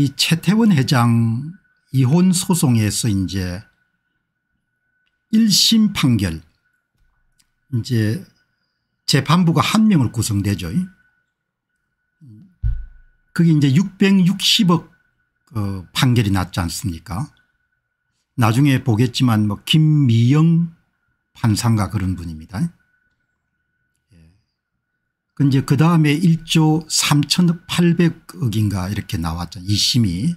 이 최태원 회장 이혼 소송에서 이제 1심 판결 이제 재판부가 한 명을 구성되죠. 그게 이제 660억 그 어, 판결이 났지 않습니까 나중에 보겠지만 뭐 김미영 판사가 그런 분입니다. 그 이제 그 다음에 1조 3,800억인가 이렇게 나왔죠. 2심이.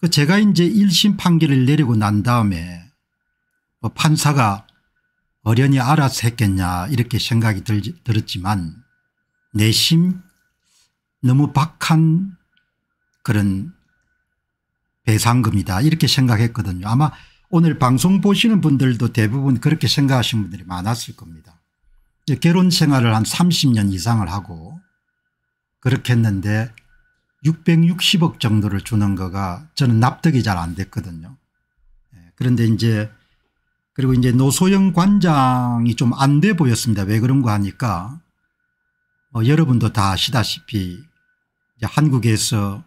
그 제가 이제 1심 판결을 내리고 난 다음에 뭐 판사가 어련히 알아서 했겠냐 이렇게 생각이 들, 들었지만 내심 너무 박한 그런 배상금이다 이렇게 생각했거든요. 아마 오늘 방송 보시는 분들도 대부분 그렇게 생각하시 분들이 많았을 겁니다. 결혼 생활을 한 30년 이상을 하고 그렇게 했는데 660억 정도를 주는 거가 저는 납득이 잘 안 됐거든요. 예, 그런데 이제 그리고 이제 노소영 관장이 좀 안 돼 보였습니다. 왜그런거 하니까 어, 여러분도 다 아시다시피 한국에서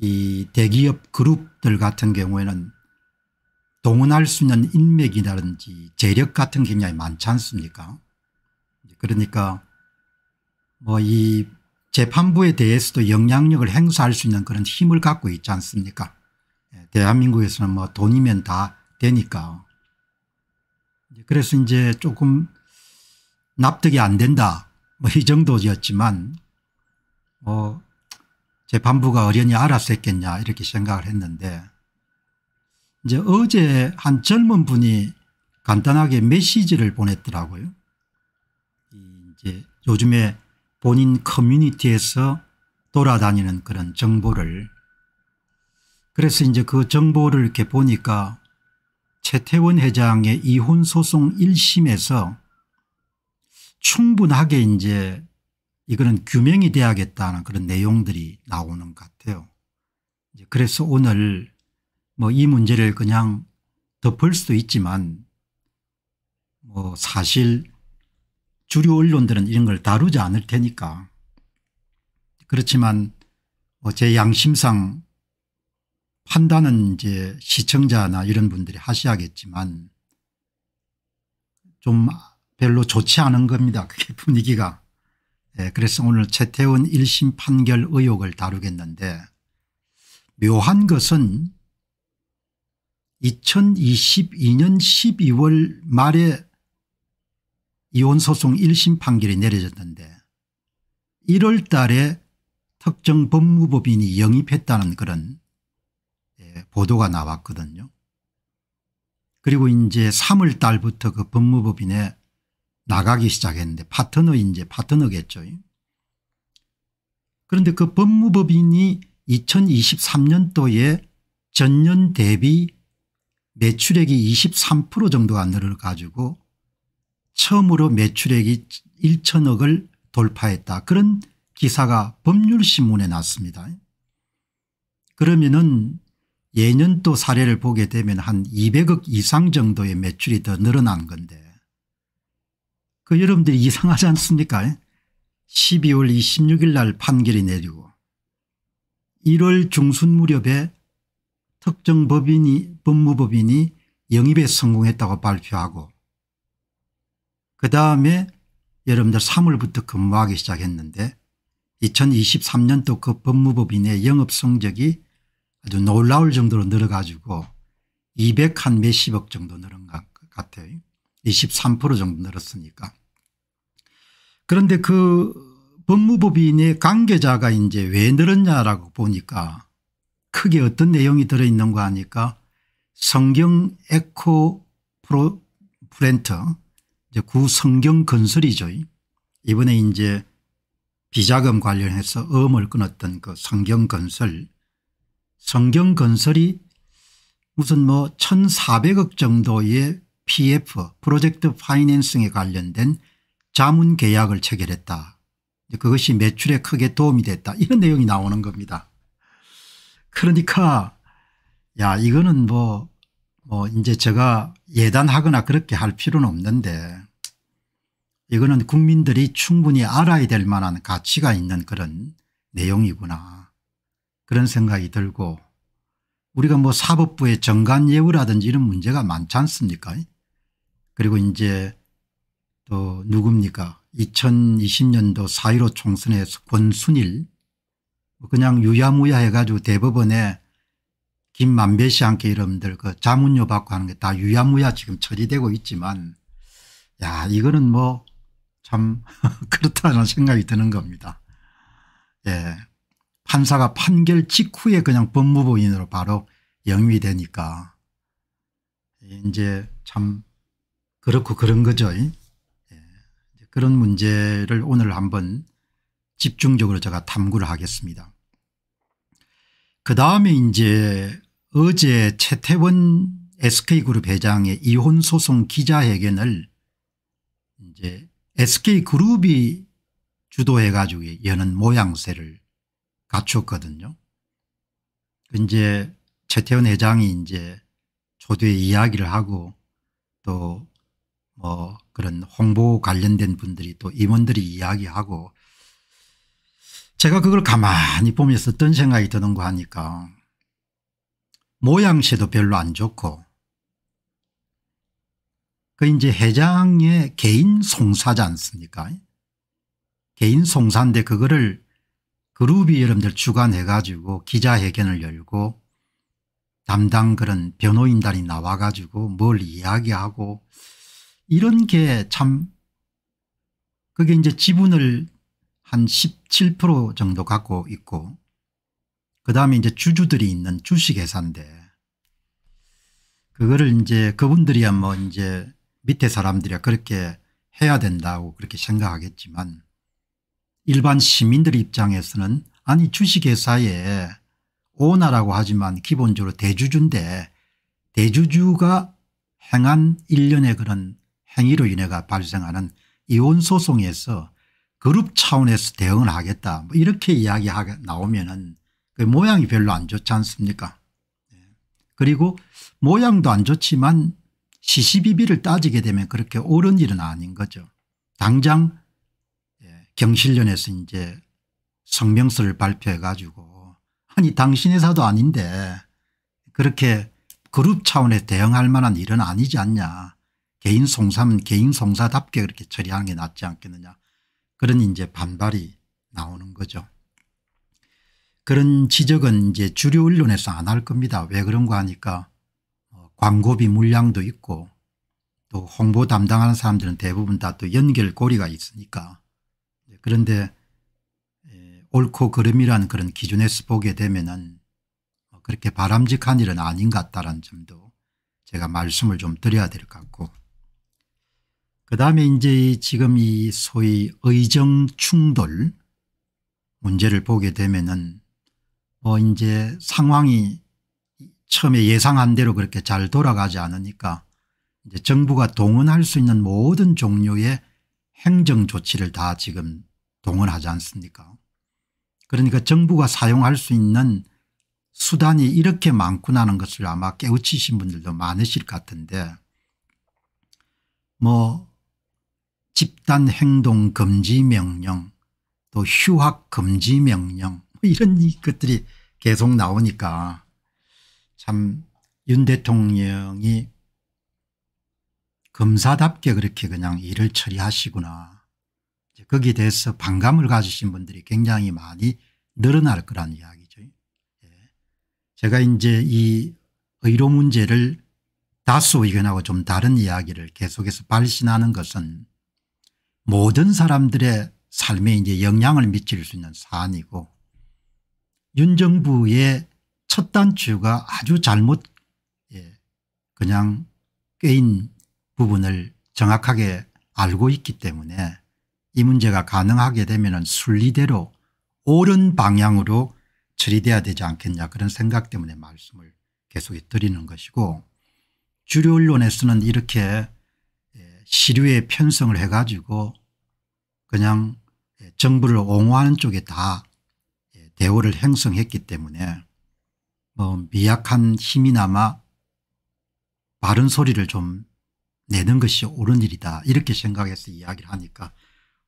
이 대기업 그룹들 같은 경우에는 동원할 수 있는 인맥이라든지 재력 같은 굉장히 많지 않습니까 그러니까 뭐이 재판부에 대해서도 영향력을 행사할 수 있는 그런 힘을 갖고 있지 않습니까 예, 대한민국에서는 뭐 돈이면 다 되니까 그래서 이제 조금 납득이 안 된다 뭐 이 정도였지만 뭐 재판부가 어련히 알아서 했겠냐 이렇게 생각을 했는데 이제 어제 한 젊은 분이 간단하게 메시지를 보냈더라고요. 이제 요즘에 본인 커뮤니티에서 돌아다니는 그런 정보를 그래서 이제 그 정보를 이렇게 보니까 최태원 회장의 이혼소송 1심에서 충분하게 이제 이거는 규명이 돼야겠다는 그런 내용들이 나오는 것 같아요. 그래서 오늘 뭐 이 문제를 그냥 덮을 수도 있지만 뭐 사실 주류 언론들은 이런 걸 다루지 않을 테니까 그렇지만 뭐 제 양심상 판단은 이제 시청자나 이런 분들이 하셔야겠지만 좀 별로 좋지 않은 겁니다. 그게 분위기가. 네, 그래서 오늘 최태원 1심 판결 의혹을 다루겠는데 묘한 것은 2022년 12월 말에 이혼소송 1심 판결이 내려졌는데 1월 달에 특정 법무법인이 영입했다는 그런 예, 보도가 나왔거든요. 그리고 이제 3월 달부터 그 법무법인에 나가기 시작했는데 파트너 이제 파트너겠죠. 그런데 그 법무법인이 2023년도에 전년 대비 매출액이 23% 정도가 늘어가지고 처음으로 매출액이 1천억을 돌파했다. 그런 기사가 법률신문에 났습니다. 그러면은 예년도 사례를 보게 되면 한 200억 이상 정도의 매출이 더 늘어난 건데 그 여러분들 이상하지 이 않습니까 12월 26일 날 판결이 내리고 1월 중순 무렵에 특정 법인이 법무법인이 영입에 성공했다고 발표하고 그다음에 여러분들 3월부터 근무하기 시작했는데 2023년도 그 법무법인의 영업 성적이 아주 놀라울 정도로 늘어가지고 200 한 몇십억 정도 늘은 것 같아요. 23% 정도 늘었으니까. 그런데 그 법무법인의 관계자가 이제 왜 늘었냐라고 보니까 크게 어떤 내용이 들어있는 거 아니까 성경 에코 프로 프렌트 구성경 건설이죠. 이번에 이제 비자금 관련해서 음을 끊었던 그 성경 건설 성경 건설이 무슨 뭐 1400억 정도의 PF 프로젝트 파이낸싱에 관련된 자문 계약을 체결했다. 그것이 매출에 크게 도움이 됐다. 이런 내용이 나오는 겁니다. 그러니까 야 이거는 뭐뭐 뭐 이제 제가 예단하거나 그렇게 할 필요는 없는데 이거는 국민들이 충분히 알아야 될 만한 가치가 있는 그런 내용이구나 그런 생각이 들고 우리가 뭐 사법부의 정관예우라든지 이런 문제가 많지 않습니까 그리고 이제 또 누굽니까 2020년도 4.15 총선에서 권순일 그냥 유야무야 해가지고 대법원에 김만배 씨 함께 이름들 그 자문료 받고 하는 게 다 유야무야 지금 처리되고 있지만 야 이거는 뭐참 그렇다는 생각이 드는 겁니다. 예. 판사가 판결 직후에 그냥 법무부인으로 바로 영위 되니까 이제 참 그렇고 그런 거죠. 예. 그런 문제를 오늘 한번 집중적으로 제가 탐구를 하겠습니다. 그 다음에 이제 어제 최태원 SK그룹 회장의 이혼소송 기자회견을 이제 SK그룹이 주도해 가지고 여는 모양새를 갖췄거든요. 이제 최태원 회장이 이제 초대 이야기를 하고 또 뭐 그런 홍보 관련된 분들이 또 임원들이 이야기하고 제가 그걸 가만히 보면서 어떤 생각이 드는 거 하니까 모양새도 별로 안 좋고 그 이제 회장의 개인 송사지 않습니까 개인 송사인데 그거를 그룹이 여러분들 주관해 가지고 기자회견을 열고 담당 그런 변호인단이 나와 가지고 뭘 이야기하고 이런 게 참 그게 이제 지분을 한 17% 정도 갖고 있고 그다음에 이제 주주들이 있는 주식회사인데 그거를 이제 그분들이야 뭐 이제 밑에 사람들이 야 그렇게 해야 된다고 그렇게 생각하겠지만 일반 시민들 입장에서는 아니 주식회사에 오나라고 하지만 기본적으로 대주주인데 대주주가 행한 일련의 그런 행위로 인해가 발생하는 이혼소송에서 그룹 차원에서 대응을 하겠다 뭐 이렇게 이야기 나오면 은그 모양이 별로 안 좋지 않습니까 네. 그리고 모양도 안 좋지만 c c b 비를 따지게 되면 그렇게 옳은 일은 아닌 거죠. 당장 예, 경실련에서 이제 성명서를 발표해 가지고 아니 당신 회사도 아닌데 그렇게 그룹 차원에 대응할 만한 일은 아니지 않냐. 개인 송사면 개인 송사답게 그렇게 처리하는 게 낫지 않겠느냐. 그런 이제 반발이 나오는 거죠. 그런 지적은 이제 주류 언론에서 안 할 겁니다. 왜 그런가 하니까 광고비 물량도 있고 또 홍보 담당하는 사람들은 대부분 다 또 연결고리가 있으니까 그런데 옳고 그름이라는 그런 기준에서 보게 되면 은 뭐 그렇게 바람직한 일은 아닌 것 같다는 점도 제가 말씀을 좀 드려야 될 것 같고 그 다음에 이제 지금 이 소위 의정 충돌 문제를 보게 되면 은뭐 이제 상황이 처음에 예상한 대로 그렇게 잘 돌아가지 않으니까 이제 정부가 동원할 수 있는 모든 종류의 행정조치를 다 지금 동원하지 않습니까 그러니까 정부가 사용할 수 있는 수단이 이렇게 많구나는 것을 아마 깨우치신 분들도 많으실 것 같은데 뭐 집단 행동 금지 명령 또 휴학 금지 명령 뭐 이런 것들이 계속 나오니까 참윤 대통령이 검사답게 그렇게 그냥 일을 처리하시구나. 거기에 대해서 반감을 가지신 분들이 굉장히 많이 늘어날 거란 이야기죠. 예. 제가 이제 이 의료 문제를 다수 의견하고 좀 다른 이야기를 계속해서 발신하는 것은 모든 사람들의 삶에 이제 영향을 미칠 수 있는 사안이고 윤 정부의 첫 단추가 아주 잘못 예, 그냥 꿰인 부분을 정확하게 알고 있기 때문에 이 문제가 가능하게 되면 순리대로 옳은 방향으로 처리돼야 되지 않겠냐 그런 생각 때문에 말씀을 계속 드리는 것이고 주류 언론에서는 이렇게 예, 시류에 편성을 해가지고 그냥 예, 정부를 옹호하는 쪽에 다 대우를 행성했기 때문에 뭐 미약한 힘이나마 바른 소리를 좀 내는 것이 옳은 일이다 이렇게 생각해서 이야기를 하니까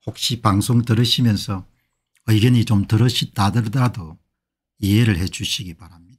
혹시 방송 들으시면서 의견이 좀 들으시다더라도 이해를 해 주시기 바랍니다.